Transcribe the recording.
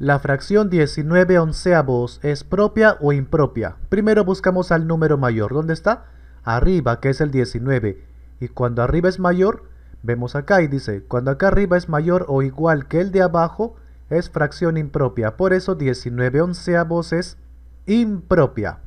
La fracción 19 onceavos es propia o impropia. Primero buscamos al número mayor. ¿Dónde está? Arriba, que es el 19. Y cuando arriba es mayor, vemos acá y dice, cuando acá arriba es mayor o igual que el de abajo, es fracción impropia. Por eso 19 onceavos es impropia.